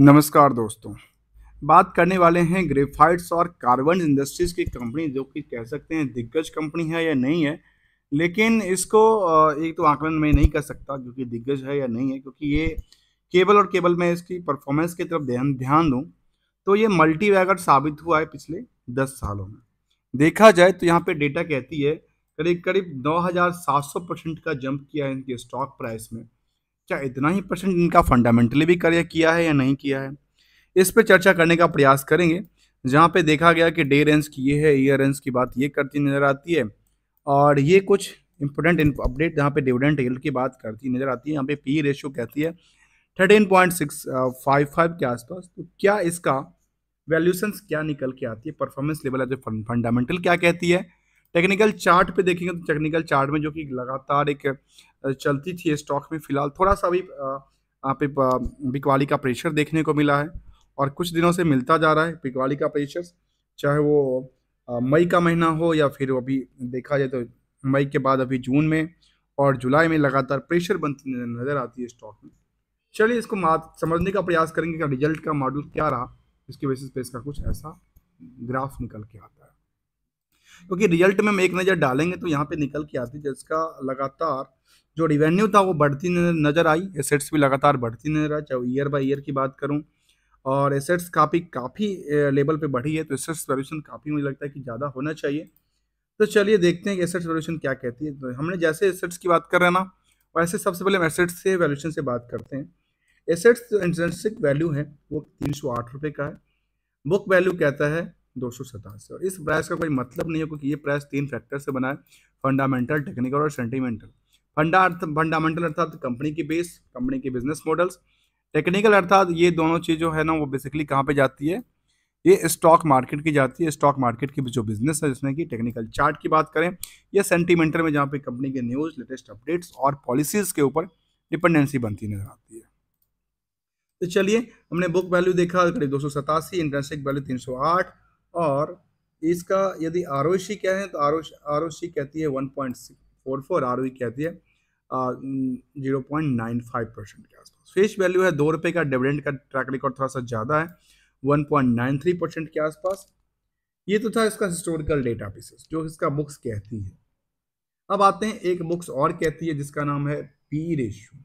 नमस्कार दोस्तों बात करने वाले हैं ग्रेफाइट्स और कार्बन इंडस्ट्रीज़ की कंपनी जो कि कह सकते हैं दिग्गज कंपनी है या नहीं है लेकिन इसको एक तो आंकलन में नहीं कर सकता क्योंकि दिग्गज है या नहीं है क्योंकि ये केबल और केबल में इसकी परफॉर्मेंस की तरफ ध्यान ध्यान दूँ तो ये मल्टी वैगर साबित हुआ है पिछले दस सालों में देखा जाए तो यहाँ पर डेटा कहती है करीब करीब नौ का जंप किया है इनके स्टॉक प्राइस में क्या इतना ही परसेंट इनका फंडामेंटली भी कार्य किया है या नहीं किया है इस पर चर्चा करने का प्रयास करेंगे जहाँ पे देखा गया कि डे रेंज की ये है ईयर रेंज की बात ये करती नज़र आती है और ये कुछ इंपॉर्टेंट अपडेट जहाँ पे डिविडेंट हिल की बात करती नज़र आती है यहाँ पे पी रेशियो कहती है thirteen point six five five के आसपास तो क्या इसका वैल्यूशंस क्या निकल के आती है performance level as a fundamental क्या कहती है टेक्निकल चार्ट पे देखेंगे तो टेक्निकल चार्ट में जो कि लगातार एक चलती थी स्टॉक में फिलहाल थोड़ा सा भी यहाँ पे बिकवाली का प्रेशर देखने को मिला है और कुछ दिनों से मिलता जा रहा है बिकवाली का प्रेशर चाहे वो मई का महीना हो या फिर अभी देखा जाए तो मई के बाद अभी जून में और जुलाई में लगातार प्रेशर बनती नज़र आती है स्टॉक में चलिए इसको समझने का प्रयास करेंगे कि रिजल्ट का मॉडल क्या रहा इसके वजह से इसका कुछ ऐसा ग्राफ निकल के आता क्योंकि रिजल्ट में हम एक नज़र डालेंगे तो यहाँ पे निकल के आती है जिसका लगातार जो रिवेन्यू था वो बढ़ती नज़र आई एसेट्स भी लगातार बढ़ती नज़र आई चाहे ईयर बाई ईयर की बात करूँ और एसेट्स काफ़ी काफ़ी लेवल पर बढ़ी है तो एसेट्स वैल्यूशन काफ़ी मुझे लगता है कि ज़्यादा होना चाहिए तो चलिए देखते हैं कि एसेट्स वैल्यूशन क्या कहती है तो हमने जैसे एसेट्स की बात कर रहे हैं ना वैसे सबसे पहले हम एसेट्स से वैल्यूशन से बात करते हैं एसेट्स जो इंटरसिक वैल्यू है वो तीन सौ आठ रुपये का है बुक वैल्यू कहता है दो और इस प्राइस का कोई मतलब नहीं है क्योंकि ये प्राइस तीन फैक्टर से बना है फंडामेंटल टेक्निकल और सेंटिमेंटल फंडा अर्थ फंडामेंटल अर्थात कंपनी की बेस कंपनी के बिजनेस मॉडल्स टेक्निकल अर्थात ये दोनों चीज़ जो है ना वो बेसिकली कहाँ पे जाती है ये स्टॉक मार्केट की जाती है स्टॉक मार्केट की जो बिजनेस है जिसमें कि टेक्निकल चार्ट की बात करें या सेंटीमेंटल में जहाँ पे कंपनी के न्यूज़ लेटेस्ट अपडेट्स और पॉलिसीज़ के ऊपर डिपेंडेंसी बनती नजर आती है तो चलिए हमने बुक वैल्यू देखा करीब दो सौ सतासी इंट्रेंसिक वैल्यू तीन सौ आठ और इसका यदि आर ओ सी क्या है तो आर ओ सी कहती है one point four four R O कहती है zero point nine five percent के आसपास फेस वैल्यू है दो रुपये का डिविडेंड का ट्रैक रिकॉर्ड थोड़ा सा ज़्यादा है one point nine three percent के आसपास ये तो था इसका हिस्टोरिकल डेटा पीसेस जो इसका बुक्स कहती है अब आते हैं एक बुक्स और कहती है जिसका नाम है पी रेशियो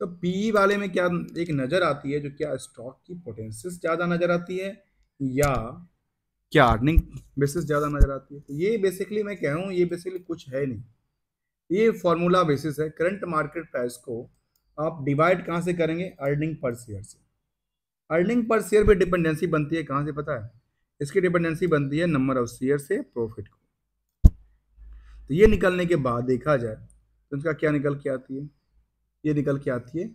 तो पी वाले में क्या एक नज़र आती है जो क्या स्टॉक की पोटेंशियस ज़्यादा नज़र आती है या क्या अर्निंग बेसिस ज़्यादा नज़र आती है तो ये बेसिकली मैं कह रहा हूँ ये बेसिकली कुछ है नहीं ये फॉर्मूला बेसिस है करंट मार्केट प्राइस को आप डिवाइड कहाँ से करेंगे अर्निंग पर शेयर से अर्निंग पर शेयर पर डिपेंडेंसी बनती है कहाँ से पता है इसकी डिपेंडेंसी बनती है नंबर ऑफ शेयर से प्रॉफिट को तो ये निकलने के बाद देखा जाए तो इसका क्या निकल के आती है ये निकल के आती है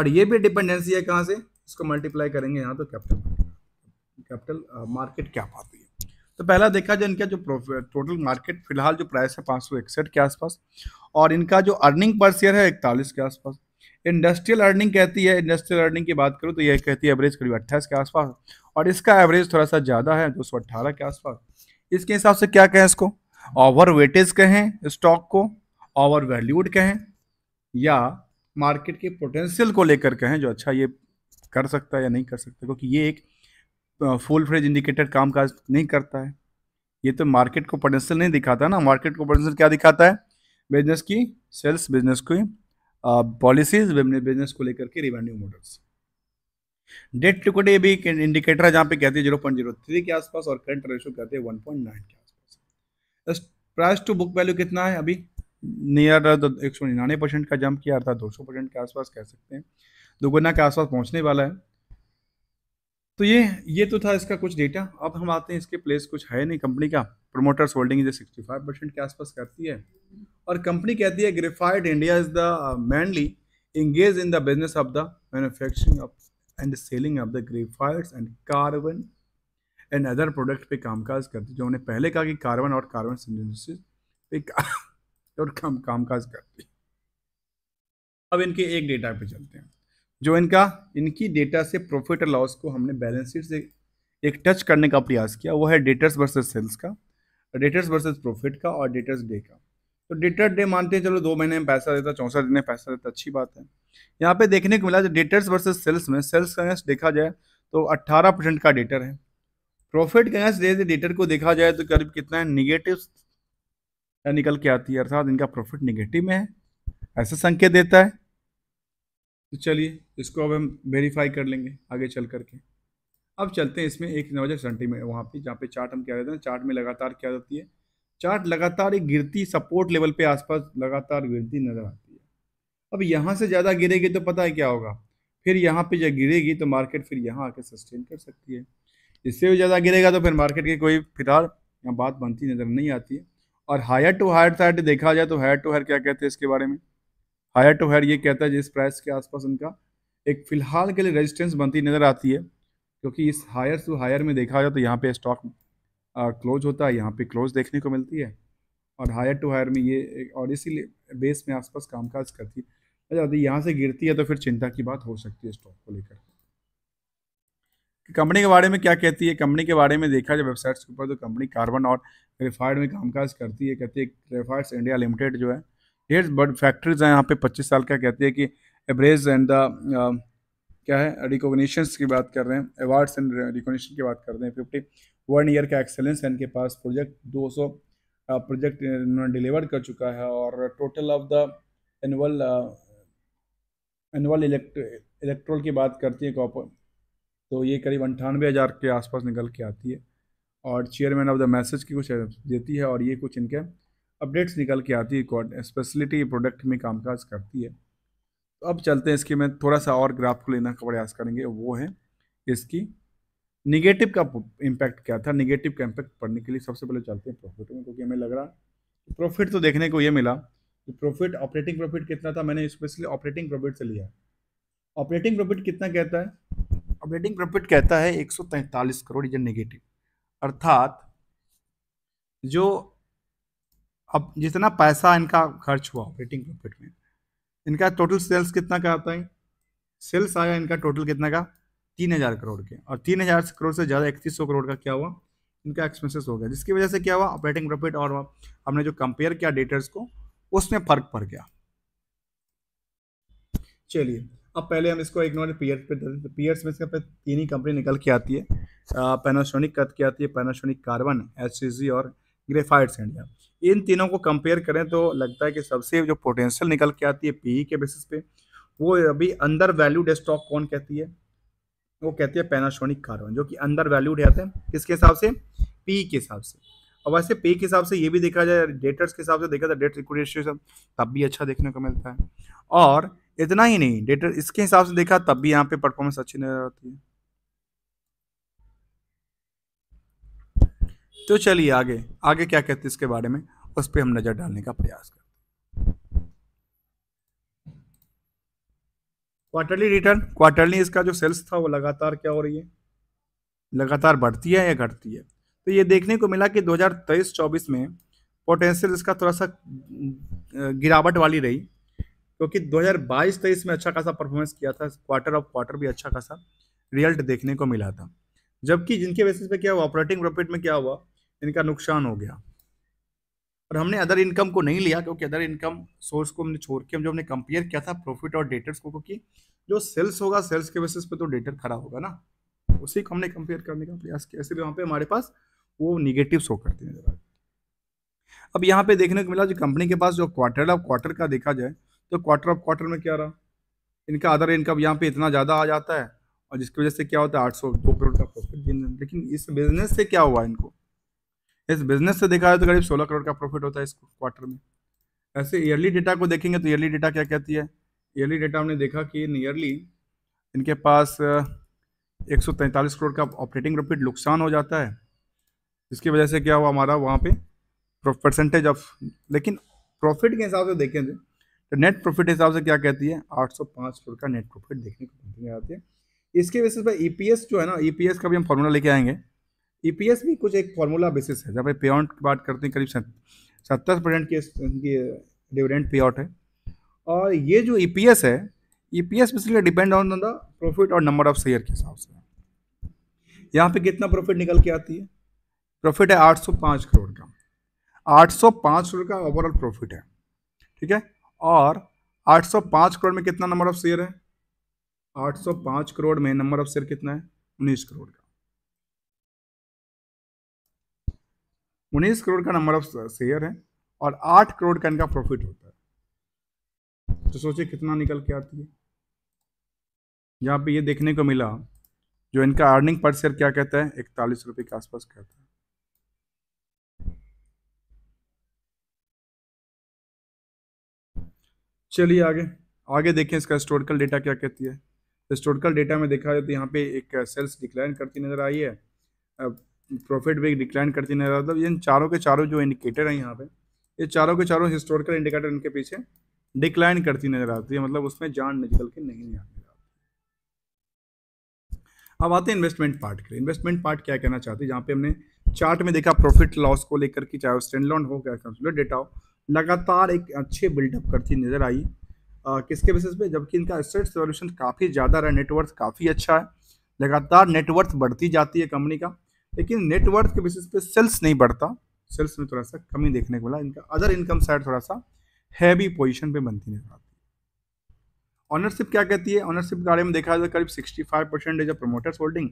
और ये भी डिपेंडेंसी है कहाँ से इसको मल्टीप्लाई करेंगे यहाँ तो कैपिटल कैपिटल मार्केट uh, क्या पाती है तो पहला देखा जाए इनका जो टोटल मार्केट uh, फिलहाल जो प्राइस है पाँच सौ इकसठ के आसपास और इनका जो अर्निंग पर शेयर है इकतालीस के आसपास इंडस्ट्रियल अर्निंग कहती है इंडस्ट्रियल अर्निंग की बात करूँ तो यह कहती है एवरेज करीब अट्ठाईस के आसपास और इसका एवरेज थोड़ा सा ज़्यादा है दो सौ अट्ठारह के आसपास इसके हिसाब से क्या कहें इसको ओवर वेटेज कहें स्टॉक को ओवर वैल्यूड कहें या मार्केट के पोटेंशियल को लेकर कहें जो अच्छा ये कर सकता है या नहीं कर सकता क्योंकि ये एक फुल फ्रेज इंडिकेटर काम काज नहीं करता है ये तो मार्केट को पोटेंशियल नहीं दिखाता ना मार्केट को पोटेंशियल क्या दिखाता है बिजनेस की सेल्स बिजनेस की पॉलिसीज बिजनेस को लेकर के revenue models date to day भी एक इंडिकेटर है जहाँ पे कहते हैं जीरो पॉइंट जीरो थ्री के आसपास और करंट रेशो कहते हैं वन पॉइंट नाइन के आसपास प्राइस टू बुक वैल्यू कितना है अभी नियर एक सौ निन्यानवे परसेंट का जंप किया अर्थात दो सौ परसेंट के आसपास कह सकते हैं दुगुना के आसपास पहुंचने वाला है तो ये ये तो था इसका कुछ डेटा अब हम आते हैं इसके प्लेस कुछ है नहीं कंपनी का promoters holding is sixty five percent के आसपास करती है और कंपनी कहती है graphite India is the mainly engage in the business of the manufacturing of and selling of the graphite and carbon and other product पे कामकाज करती जो हमने पहले कहा कि कार्बन और कार्बन सिंथेसिस पे और काम कामकाज करती अब इनके एक डेटा पे चलते हैं जो इनका इनकी डेटा से प्रॉफिट और लॉस को हमने बैलेंस शीट से एक टच करने का प्रयास किया वो है डेटर्स वर्सेज सेल्स का डेटर्स वर्सेज प्रॉफिट का और डेटर्स डे का तो डेटर डे मानते हैं चलो दो महीने में पैसा देता चौंसठ दिन में पैसा देता अच्छी बात है यहाँ पे देखने को मिला जो डेटर्स वर्सेज सेल्स में सेल्स का अगेंस्ट देखा जाए तो अट्ठारह परसेंट का डेटर है प्रॉफिट के अगेंस्ट डेटर को देखा जाए तो करीब कितना है निगेटिव निकल के आती है अर्थात इनका प्रॉफिट निगेटिव में है ऐसा संकेत देता है तो चलिए इसको अब हम वेरीफाई कर लेंगे आगे चल करके अब चलते हैं इसमें एक नवजक सेंटी में वहाँ पे जहाँ पे चार्ट हम क्या रहते हैं चार्ट में लगातार क्या रहती है चार्ट लगातार एक गिरती सपोर्ट लेवल पे आसपास लगातार गिरती नज़र आती है अब यहाँ से ज़्यादा गिरेगी तो पता है क्या होगा फिर यहाँ पे जब गिरेगी तो मार्केट फिर यहाँ आके सस्टेन कर सकती है इससे भी ज़्यादा गिरेगा तो फिर मार्केट की कोई फिलहाल यहाँ बात बनती नज़र नहीं आती है और हायर टू हायर साइड देखा जाए तो हायर टू हायर क्या कहते हैं इसके बारे में हायर टू हायर ये कहता है जिस प्राइस के आसपास इनका एक फ़िलहाल के लिए रेजिस्टेंस बनती नज़र आती है क्योंकि इस हायर टू हायर में देखा जाए तो यहाँ पे स्टॉक क्लोज होता है यहाँ पे क्लोज देखने को मिलती है और हायर टू हायर में ये और इसीलिए बेस में आसपास कामकाज करती है जाती अच्छा, यहाँ से गिरती है तो फिर चिंता की बात हो सकती है स्टॉक को लेकर कंपनी के बारे में क्या कहती है कंपनी के बारे में देखा जाए वेबसाइट्स के ऊपर तो कंपनी कार्बन और रिफाइड में कामकाज करती है कहती है रिफाइड्स इंडिया लिमिटेड जो है हेयर बट फैक्ट्रीज हैं यहाँ पे 25 साल का कहती है कि एवरेज एंड द क्या है रिकोगशन की बात कर रहे हैं अवार्ड्स एंड रिकोगशन की बात कर रहे हैं फिफ्टी वन ईयर का एक्सेलेंस है इनके पास प्रोजेक्ट 200 प्रोजेक्ट इन्होंने डिलीवर कर चुका है और total of the annual annual electrode की बात करती है कॉपर तो ये करीब अंठानवे हज़ार के आसपास निकल के आती है और चेयरमैन ऑफ द मैसेज की कुछ uh, देती है और ये कुछ इनके अपडेट्स निकल के आती है कॉड स्पेशलिटी प्रोडक्ट में कामकाज करती है तो अब चलते हैं इसके में थोड़ा सा और ग्राफ को लेना का प्रयास करेंगे वो है इसकी निगेटिव का इम्पैक्ट क्या था निगेटिव का इम्पैक्ट पढ़ने के लिए सबसे पहले चलते हैं प्रॉफिट में क्योंकि हमें लग रहा है प्रॉफिट तो देखने को ये मिला कि प्रॉफिट ऑपरेटिंग प्रॉफिट कितना था मैंने स्पेशली ऑपरेटिंग प्रॉफिट से लिया ऑपरेटिंग प्रॉफिट कितना कहता है ऑपरेटिंग प्रॉफिट कहता है एक करोड़ इज नेगेटिव अर्थात जो अब जितना पैसा इनका खर्च हुआ ऑपरेटिंग प्रॉफिट में इनका टोटल सेल्स कितना का आता है सेल्स आया इनका टोटल कितना का तीन हज़ार करोड़ के और तीन हज़ार करोड़ से ज़्यादा इकतीस सौ करोड़ का क्या हुआ इनका एक्सपेंसेस हो गया जिसकी वजह से क्या हुआ ऑपरेटिंग प्रॉफिट और हमने जो कंपेयर किया डेटर्स को उसमें फर्क पड़ गया चलिए अब पहले हम इसको इग्नोर पीयर पे पीयर्स में से तीन ही कंपनी निकल के आती है पैनासोनिक कद की आती है पैनासोनिक कार्बन एच और ग्रेफाइट सैंड या इन तीनों को कंपेयर करें तो लगता है कि सबसे जो पोटेंशियल निकल के आती है पीई e के बेसिस पे वो अभी अंदर वैल्यूड स्टॉक कौन कहती है वो कहती है पैनासोनिक कार्बन जो कि अंदर वैल्यूड रहते हैं किसके हिसाब से पी e के हिसाब से और वैसे पे e के हिसाब से ये भी देखा जाए डेटर्स के हिसाब से देखा जाए डेट इक्विटी तब भी अच्छा देखने को मिलता है और इतना ही नहीं डेटर इसके हिसाब से देखा तब भी यहाँ पे परफॉर्मेंस अच्छी नजर आती है तो चलिए आगे आगे क्या कहते हैं इसके बारे में उस पर हम नज़र डालने का प्रयास करते क्वार्टरली रिटर्न क्वार्टरली इसका जो सेल्स था वो लगातार क्या हो रही है लगातार बढ़ती है या घटती है तो ये देखने को मिला कि 2023-24 में पोटेंशियल इसका थोड़ा सा गिरावट वाली रही क्योंकि 2022-23 में अच्छा खासा परफॉर्मेंस किया था क्वार्टर ऑफ क्वार्टर भी अच्छा खासा रिजल्ट देखने को मिला था जबकि जिनके बेसिस पे क्या हुआ ऑपरेटिंग प्रॉफिट में क्या हुआ इनका नुकसान हो गया और हमने अदर इनकम को नहीं लिया क्योंकि अदर इनकम सोर्स को हमने छोड़ के हम जो हमने कंपेयर किया था प्रॉफिट और डेटर्स को क्योंकि जो सेल्स होगा सेल्स के बेसिस पे तो डेटर खड़ा होगा ना उसी को हमने कंपेयर करने का प्रयास किया इसलिए वहाँ पे हमारे पास वो निगेटिव शो करते हैं अब यहाँ पे देखने को मिला जो कंपनी के पास जो क्वार्टर ऑफ क्वार्टर का देखा जाए तो क्वार्टर ऑफ क्वार्टर में क्या रहा इनका अदर इनकम यहाँ पे इतना ज़्यादा आ जाता है और जिसकी वजह से क्या होता है आठ सौ दो करोड़ का प्रॉफिट लेकिन इस बिजनेस से क्या हुआ इनको इस बिजनेस से देखा जाए तो करीब सोलह करोड़ का प्रॉफिट होता है इस क्वार्टर में ऐसे ईयरली डेटा को देखेंगे तो ईयरली डेटा क्या कहती है ईयरली डेटा हमने देखा कि नियरली इनके पास एक करोड़ का ऑपरेटिंग प्रॉफिट नुकसान हो जाता है इसकी वजह से क्या हुआ हमारा वहाँ पे परसेंटेज ऑफ लेकिन प्रॉफिट के हिसाब से देखें तो नेट तो प्रॉफिट के हिसाब से क्या कहती है 805 करोड़ का नेट प्रॉफिट देखने को मिलती है इसके बेसिस पर ईपीएस e जो है ना ईपीएस e का भी हम फॉर्मूला लेके आएंगे ईपीएस e भी कुछ एक फॉर्मूला बेसिस है जब पे आउट की बात करते हैं करीब सत्तर परसेंट के इनकी डिविडेंड पे आउट है और ये जो ईपीएस e है EPS basically depend on the profit और नंबर ऑफ शेयर के हिसाब से यहाँ पे कितना प्रॉफिट निकल के आती है प्रॉफिट है 805 करोड़ का 805 करोड़ का ओवरऑल प्रॉफिट है ठीक है और 805 करोड़ में कितना नंबर ऑफ शेयर है 805 करोड़ में नंबर ऑफ शेयर कितना है 19 करोड़ का उन्नीस करोड़ का नंबर ऑफ शेयर है और आठ करोड़ का इनका प्रॉफिट होता है तो सोचिए कितना निकल के आती है यहाँ पे ये देखने को मिला जो इनका अर्निंग पर शेयर क्या कहता है इकतालीस रुपये के आसपास कहता है चलिए आगे आगे देखें इसका हिस्टोरिकल डेटा क्या कहती है हिस्टोरिकल डेटा में देखा जाए तो यहाँ पे एक सेल्स डिक्लाइन करती नज़र आई है प्रॉफिट भी डिक्लाइन करती नजर मतलब इन चारों के चारों जो इंडिकेटर हैं यहाँ पे ये चारों के चारों हिस्टोरिकल इंडिकेटर इनके पीछे डिक्लाइन करती नजर आती है मतलब उसमें जान निकल के नहीं आती अब आते हैं इन्वेस्टमेंट पार्ट के इन्वेस्टमेंट पार्ट क्या कहना चाहते हैं जहाँ पे हमने चार्ट में देखा प्रॉफिट लॉस को लेकर के चाहे स्टैंड लॉन्ड हो क्या डेटा हो लगातार एक अच्छे बिल्डअप करती नजर आई आ, किसके बेसिस पे जबकि इनका एसेट सोल्यूशन काफ़ी ज़्यादा रहा नेटवर्थ काफ़ी अच्छा है लगातार नेटवर्थ बढ़ती जाती है कंपनी का लेकिन नेटवर्थ के बेसिस पे सेल्स नहीं बढ़ता सेल्स में थोड़ा सा कमी देखने को मिला इनका अदर इनकम साइड थोड़ा सा हैवी पोजीशन पर बनती नजर आती है ऑनरशिप क्या कहती है ऑनरशिप के बारे में देखा जाए तो करीब five percent is a promoters holding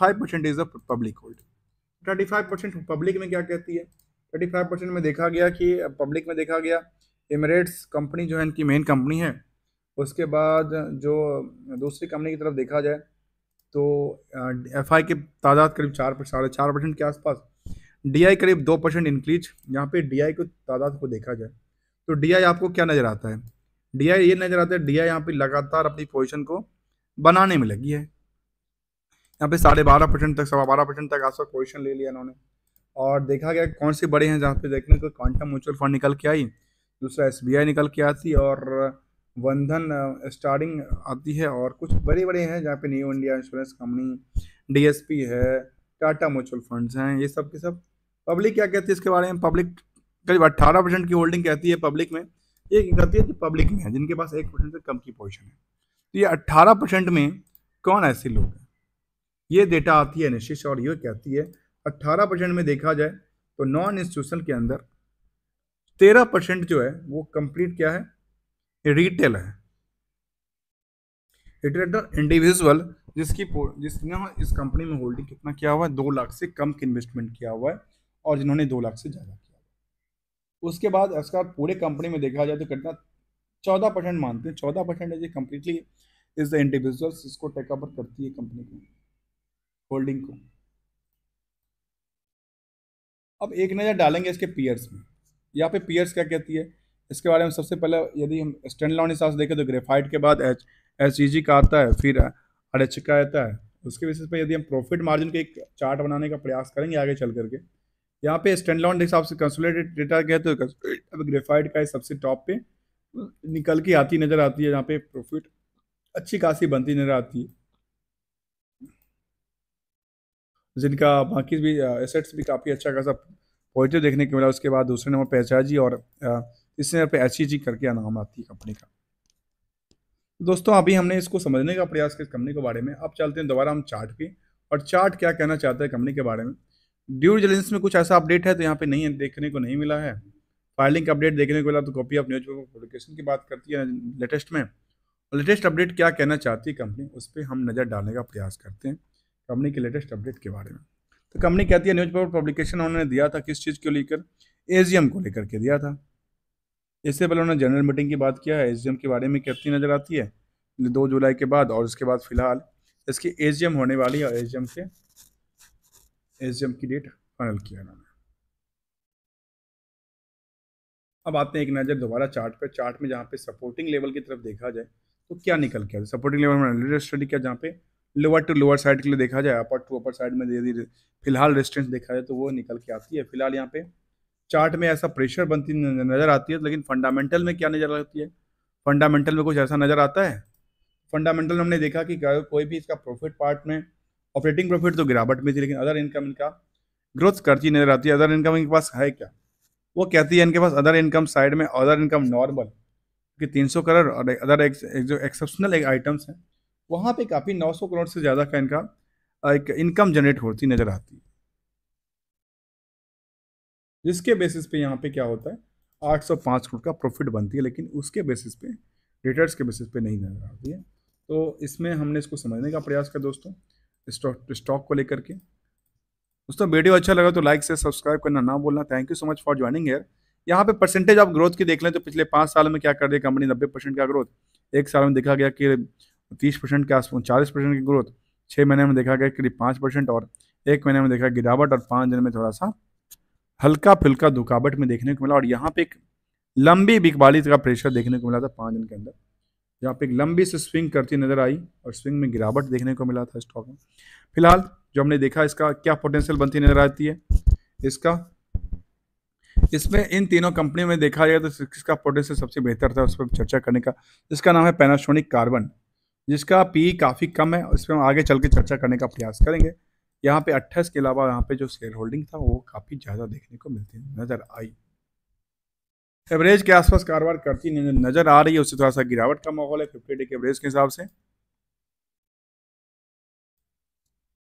five percent is a public holding five percent public में क्या कहती है 35 परसेंट में देखा गया कि पब्लिक में देखा गया एमरेट्स कंपनी जो है इनकी मेन कंपनी है उसके बाद जो दूसरी कंपनी की तरफ देखा जाए तो एफ आई की तादाद करीब चार साढ़े चार परसेंट के आसपास डी आई करीब दो परसेंट इंक्रीज यहाँ पे डी आई को तादाद को देखा जाए तो डी आई आपको क्या नज़र आता है डी आई ये नज़र आता है डी आई यहाँ पर लगातार अपनी पोजिशन को बनाने में लगी है यहाँ पे साढ़े बारह परसेंट तक सवा बारह परसेंट तक आसपास पोजिशन ले लिया इन्होंने और देखा गया कौन से बड़े हैं जहाँ पे देखने को क्वांटम म्यूचुअल फंड निकल के आई दूसरा एस निकल के आई थी और बंधन स्टार्टिंग आती है और कुछ बड़े बड़े हैं जहाँ पे new India insurance company D है टाटा म्यूचुअल फंड्स हैं ये सब के सब पब्लिक क्या कहती है इसके बारे में पब्लिक करीब अट्ठारह परसेंट की होल्डिंग कहती है पब्लिक में ये कहती है कि पब्लिक में है जिनके पास एक परसेंट से कम की पोजिशन है तो ये अट्ठारह परसेंट में कौन ऐसे लोग हैं ये डेटा आती है निश्चित और ये कहती है अट्ठारह परसेंट में देखा जाए तो नॉन इंस्टीट्यूशन के अंदर तेरह परसेंट जो है वो कंप्लीट क्या है रिटेल है रिटेल इंडिविजुअल जिसकी जिसने इस कंपनी में होल्डिंग कितना किया हुआ है दो लाख से कम की इन्वेस्टमेंट किया हुआ है और जिन्होंने दो लाख से ज़्यादा किया हुआ उसके बाद इसका पूरे कंपनी में देखा जाए तो कितना चौदह परसेंट मानते हैं चौदह परसेंट है कंप्लीटली इज द इंडिविजुअल इसको टेकअपर करती है कंपनी को होल्डिंग को अब एक नज़र डालेंगे इसके पीयर्स में यहाँ पे पीयर्स क्या कहती है इसके बारे में सबसे पहले यदि हम स्टैंड लॉन हिसाब से देखें तो ग्रेफाइट के बाद एच एच ई जी का आता है फिर आर एच का आता है उसके बेसिस पर यदि हम प्रॉफिट मार्जिन के एक चार्ट बनाने का प्रयास करेंगे आगे चल करके यहाँ पे स्टैंड लॉन के हिसाब से कंसोलिडेटेड डेटा गया तो अब ग्रेफाइट का सबसे टॉप पे निकल के आती नज़र आती है जहाँ पे प्रॉफिट अच्छी खासी बनती नज़र आती है जिनका बाकी भी एसेट्स भी काफ़ी अच्छा खासा पॉजिटिव देखने को मिला उसके बाद दूसरे नंबर पे एच और इसने पे पर एच ई जी करके नाम आती है कंपनी का तो दोस्तों अभी हमने इसको समझने का प्रयास किया कंपनी के बारे में अब चलते हैं दोबारा हम चार्ट पे और चार्ट क्या कहना चाहता है कंपनी के बारे में ड्यू डिलिजेंस में कुछ ऐसा अपडेट है तो यहाँ पे नहीं देखने को नहीं मिला है फाइलिंग का अपडेट देखने को मिला तो कॉपी ऑफ न्यूज पब्लिकेशन की बात करती है लेटेस्ट में और लेटेस्ट अपडेट क्या कहना चाहती है कंपनी उस पर हम नज़र डालने का प्रयास करते हैं कंपनी के लेटेस्ट अपडेट के बारे में तो कंपनी कहती है न्यूज पब्लिकेशन उन्होंने दिया था किस चीज़ को लेकर एजीएम को लेकर के दिया था इससे पहले उन्होंने जनरल मीटिंग की बात किया है एस के बारे में कहती नज़र आती है दो जुलाई के बाद और उसके बाद फिलहाल इसकी एस होने वाली है और एस से एस की डेट फाइनल किया उन्होंने अब आते हैं एक नज़र दोबारा चार्ट पर चार्ट में जहाँ पे सपोर्टिंग लेवल की तरफ देखा जाए तो क्या निकल के सपोर्टिंग लेवल में स्टडी किया जहाँ पे लोअर टू लोअर साइड के लिए देखा जाए अपर टू अपर साइड में धीरे धीरे फिलहाल रेस्टेंस देखा जाए तो वो निकल के आती है फिलहाल यहाँ पे चार्ट में ऐसा प्रेशर बनती नज़र आती है लेकिन फंडामेंटल में क्या नज़र आती है फंडामेंटल में कुछ ऐसा नज़र आता है फंडामेंटल हमने देखा कि कोई भी इसका प्रॉफिट पार्ट में ऑपरेटिंग प्रॉफिट तो गिरावट में थी लेकिन अदर इनकम इनका ग्रोथ करती नज़र आती है अदर इनकम इनके पास है क्या वो कहती है इनके पास अदर इनकम साइड में अदर इनकम नॉर्मल कि 300 करोड़ और अदर एक, एक जो एक्सेप्शनल एक आइटम्स हैं वहाँ पे काफ़ी 900 करोड़ से ज़्यादा का इनका एक इनकम जनरेट होती नज़र आती है जिसके बेसिस पे यहाँ पे क्या होता है 805 करोड़ का प्रॉफिट बनती है लेकिन उसके बेसिस पे रिटर्न्स के बेसिस पे नहीं नजर आती है तो इसमें हमने इसको समझने का प्रयास किया दोस्तों स्टॉक स्टॉक को लेकर के दोस्तों वीडियो अच्छा लगा तो लाइक से सब्सक्राइब करना ना बोलना thank you so much for joining here यहाँ पे परसेंटेज ऑफ ग्रोथ की देख लें तो पिछले पाँच साल में क्या कर रही है कंपनी नब्बे परसेंट का ग्रोथ एक साल में देखा गया कि तीस परसेंट के आसपास चालीस परसेंट की ग्रोथ छः महीने में देखा गया करीब पाँच परसेंट और एक महीने में देखा गिरावट और पाँच दिन में थोड़ा सा हल्का फुल्का दुकावट में देखने को मिला और यहाँ पे एक लंबी बिकबाली का प्रेशर देखने को मिला था पाँच दिन के अंदर जहाँ पे एक लंबी से स्विंग करती नजर आई और स्विंग में गिरावट देखने को मिला था स्टॉक में फिलहाल जो हमने देखा इसका क्या पोटेंशियल बनती नजर आती है इसका इसमें इन तीनों कंपनियों में देखा जाए तो इसका पोटेंशियल सबसे बेहतर था उस पर चर्चा करने का इसका नाम है पैनासोनिक कार्बन जिसका पी काफ़ी कम है और इस पर हम आगे चल के चर्चा करने का प्रयास करेंगे यहाँ पे अट्ठाईस के अलावा यहाँ पे जो शेयर होल्डिंग था वो काफ़ी ज़्यादा देखने को मिलती नज़र आई एवरेज के आसपास कारोबार करती नज़र आ रही है उससे थोड़ा सा गिरावट का माहौल है फिफ्टी डे के एवरेज के हिसाब से